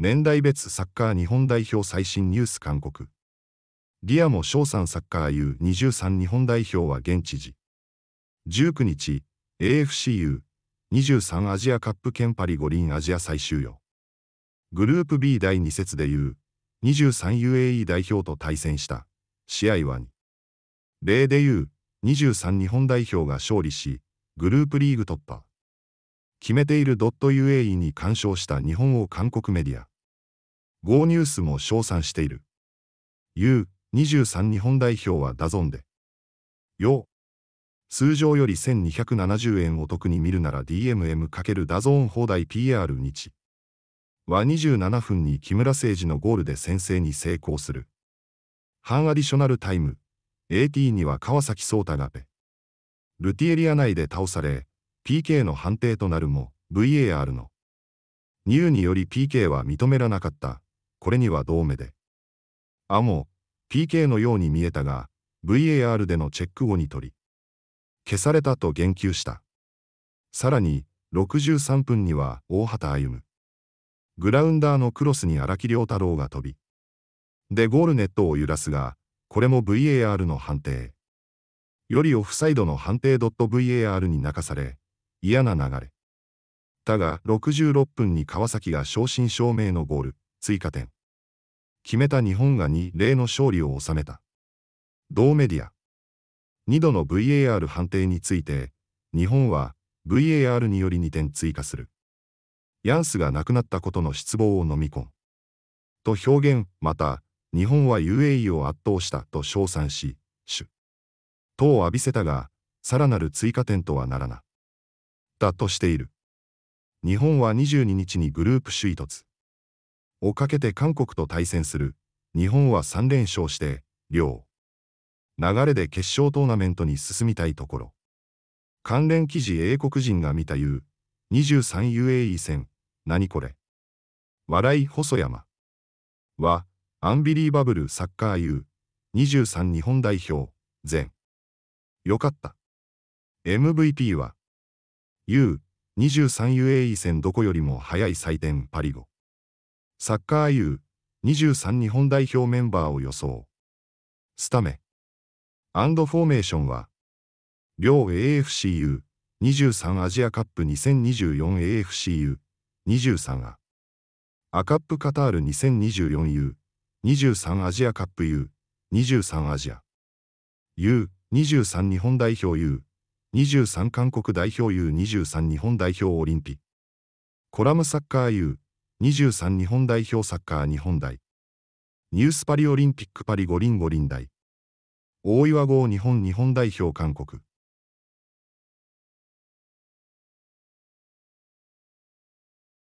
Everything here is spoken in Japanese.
年代別サッカー日本代表最新ニュース韓国。リアモ翔さんサッカー U23 日本代表は現地時。19日、AFCU23 アジアカップ兼パリ五輪アジア最終予。グループ B 第2節で U23UAE 代表と対戦した。試合は2。例で U23 日本代表が勝利し、グループリーグ突破。決めている .UAE に干渉した日本を韓国メディア。GO ニュースも称賛している。U23 日本代表はダゾンで。よ。通常より1270円お得に見るなら DMM× ダゾーン放題 PR 日。は27分に木村誠二のゴールで先制に成功する。半アディショナルタイム、AT には川崎颯太がペ。ルティエリア内で倒され、PK の判定となるも、VAR の。ニューにより PK は認めらなかった。これには同目で。あも、PK のように見えたが、VAR でのチェック後に取り、消されたと言及した。さらに、63分には大畑歩む。グラウンダーのクロスに荒木亮太郎が飛び。でゴールネットを揺らすが、これも VAR の判定。よりオフサイドの判定 .VAR に泣かされ、嫌な流れ。だが、66分に川崎が正真正銘のゴール。追加点。決めた日本が2例の勝利を収めた。同メディア。2度の VAR 判定について、日本は VAR により2点追加する。ヤンスが亡くなったことの失望を飲み込む。と表現、また、日本は UAE を圧倒したと称賛し、主。とを浴びせたが、さらなる追加点とはならな。だとしている。日本は22日にグループ首位突。をかけて韓国と対戦する日本は3連勝して両流れで決勝トーナメントに進みたいところ関連記事英国人が見た U23UAE 戦何これ笑い細山はアンビリーバブルサッカー U23 日本代表全よかった MVP は U23UAE 戦どこよりも早い採点パリゴサッカー u 2 3日本代表メンバーを予想。スタメアンドフォーメーションは、両 AFCU23 アジアカップ 2024AFCU23 が、アカップカタール 2024U23 アジアカップ U23 アジア U23 日本代表 U23 韓国代表 U23 日本代表オリンピックコラムサッカー U 23日本代表サッカー日本代ニュースパリオリンピックパリ五輪五輪代大岩号日本日本代表韓国